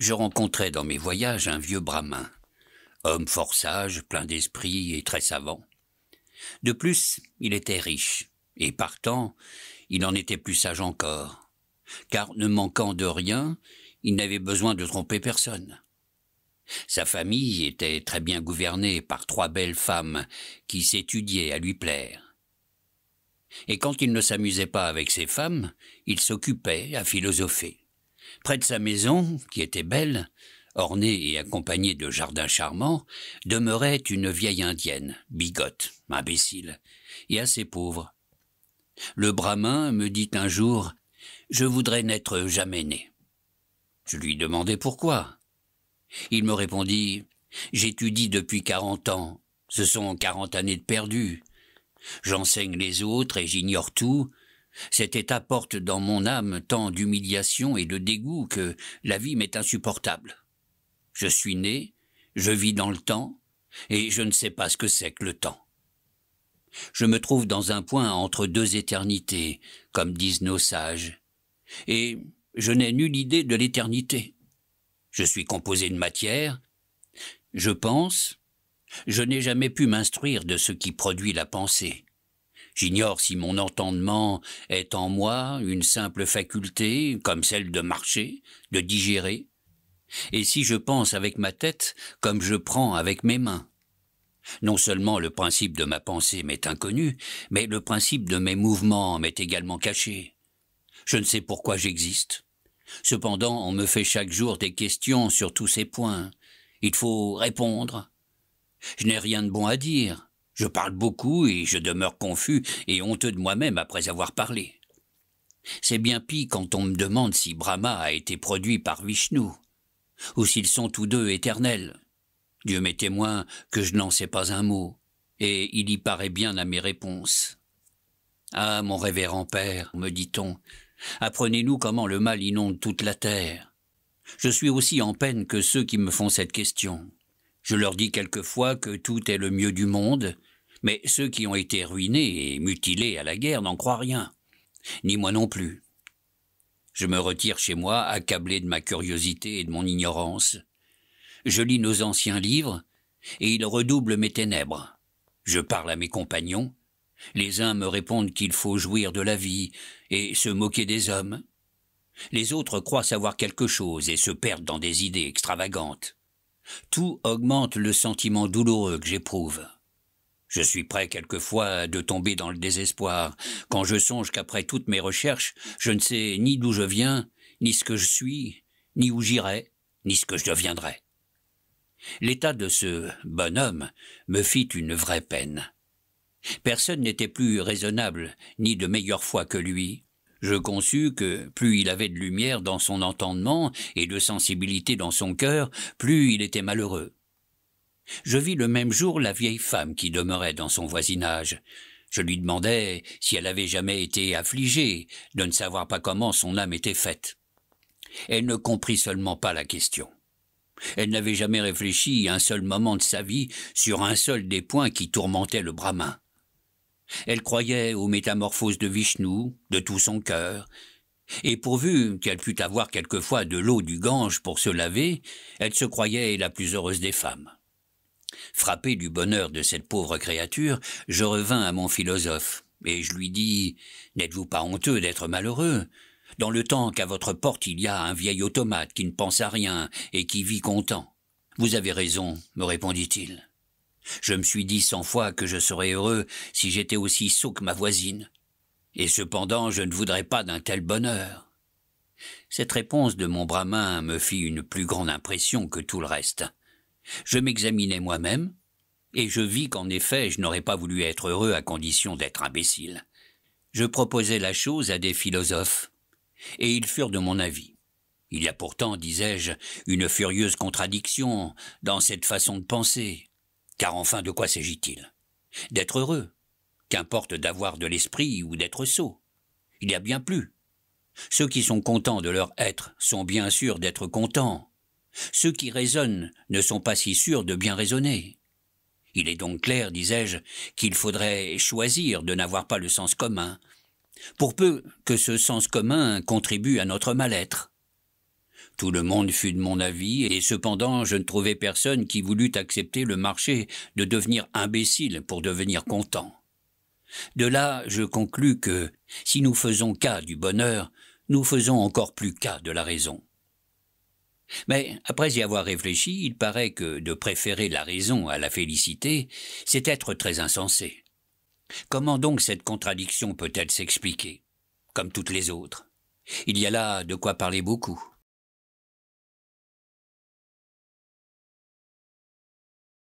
je rencontrais dans mes voyages un vieux brahmin, homme fort sage, plein d'esprit et très savant. De plus, il était riche, et partant, il en était plus sage encore, car ne manquant de rien, il n'avait besoin de tromper personne. Sa famille était très bien gouvernée par trois belles femmes qui s'étudiaient à lui plaire. Et quand il ne s'amusait pas avec ses femmes, il s'occupait à philosopher. Près de sa maison, qui était belle, ornée et accompagnée de jardins charmants, demeurait une vieille indienne, bigote, imbécile, et assez pauvre. Le brahmin me dit un jour Je voudrais n'être jamais né. Je lui demandai pourquoi. Il me répondit J'étudie depuis quarante ans. Ce sont quarante années de perdu. J'enseigne les autres et j'ignore tout, cet état porte dans mon âme tant d'humiliation et de dégoût que la vie m'est insupportable. Je suis né, je vis dans le temps, et je ne sais pas ce que c'est que le temps. Je me trouve dans un point entre deux éternités, comme disent nos sages, et je n'ai nulle idée de l'éternité. Je suis composé de matière, je pense, je n'ai jamais pu m'instruire de ce qui produit la pensée. J'ignore si mon entendement est en moi une simple faculté, comme celle de marcher, de digérer, et si je pense avec ma tête comme je prends avec mes mains. Non seulement le principe de ma pensée m'est inconnu, mais le principe de mes mouvements m'est également caché. Je ne sais pourquoi j'existe. Cependant, on me fait chaque jour des questions sur tous ces points. Il faut répondre. Je n'ai rien de bon à dire. Je parle beaucoup et je demeure confus et honteux de moi-même après avoir parlé. C'est bien pis quand on me demande si Brahma a été produit par Vishnu, ou s'ils sont tous deux éternels. Dieu m'est témoin que je n'en sais pas un mot, et il y paraît bien à mes réponses. Ah, mon révérend père, me dit-on, apprenez-nous comment le mal inonde toute la terre. Je suis aussi en peine que ceux qui me font cette question. Je leur dis quelquefois que tout est le mieux du monde, mais ceux qui ont été ruinés et mutilés à la guerre n'en croient rien. Ni moi non plus. Je me retire chez moi, accablé de ma curiosité et de mon ignorance. Je lis nos anciens livres, et ils redoublent mes ténèbres. Je parle à mes compagnons. Les uns me répondent qu'il faut jouir de la vie et se moquer des hommes. Les autres croient savoir quelque chose et se perdent dans des idées extravagantes. Tout augmente le sentiment douloureux que j'éprouve. Je suis prêt quelquefois de tomber dans le désespoir, quand je songe qu'après toutes mes recherches, je ne sais ni d'où je viens, ni ce que je suis, ni où j'irai, ni ce que je deviendrai. L'état de ce bonhomme me fit une vraie peine. Personne n'était plus raisonnable, ni de meilleure foi que lui. Je conçus que plus il avait de lumière dans son entendement et de sensibilité dans son cœur, plus il était malheureux. Je vis le même jour la vieille femme qui demeurait dans son voisinage. Je lui demandai si elle avait jamais été affligée de ne savoir pas comment son âme était faite. Elle ne comprit seulement pas la question. Elle n'avait jamais réfléchi un seul moment de sa vie sur un seul des points qui tourmentaient le Brahmin. Elle croyait aux métamorphoses de Vishnu de tout son cœur, et pourvu qu'elle pût avoir quelquefois de l'eau du Gange pour se laver, elle se croyait la plus heureuse des femmes. Frappé du bonheur de cette pauvre créature, je revins à mon philosophe, et je lui dis N'êtes-vous pas honteux d'être malheureux Dans le temps qu'à votre porte il y a un vieil automate qui ne pense à rien et qui vit content. Vous avez raison, me répondit-il. Je me suis dit cent fois que je serais heureux si j'étais aussi sot que ma voisine. Et cependant, je ne voudrais pas d'un tel bonheur. Cette réponse de mon bramin me fit une plus grande impression que tout le reste. Je m'examinai moi-même, et je vis qu'en effet je n'aurais pas voulu être heureux à condition d'être imbécile. Je proposai la chose à des philosophes, et ils furent de mon avis. Il y a pourtant, disais-je, une furieuse contradiction dans cette façon de penser. Car enfin, de quoi s'agit-il D'être heureux. Qu'importe d'avoir de l'esprit ou d'être sot. Il y a bien plus. Ceux qui sont contents de leur être sont bien sûrs d'être contents, ceux qui raisonnent ne sont pas si sûrs de bien raisonner. Il est donc clair, disais-je, qu'il faudrait choisir de n'avoir pas le sens commun, pour peu que ce sens commun contribue à notre mal-être. Tout le monde fut de mon avis, et cependant je ne trouvais personne qui voulût accepter le marché de devenir imbécile pour devenir content. De là, je conclus que, si nous faisons cas du bonheur, nous faisons encore plus cas de la raison. Mais après y avoir réfléchi, il paraît que de préférer la raison à la félicité, c'est être très insensé. Comment donc cette contradiction peut-elle s'expliquer Comme toutes les autres. Il y a là de quoi parler beaucoup.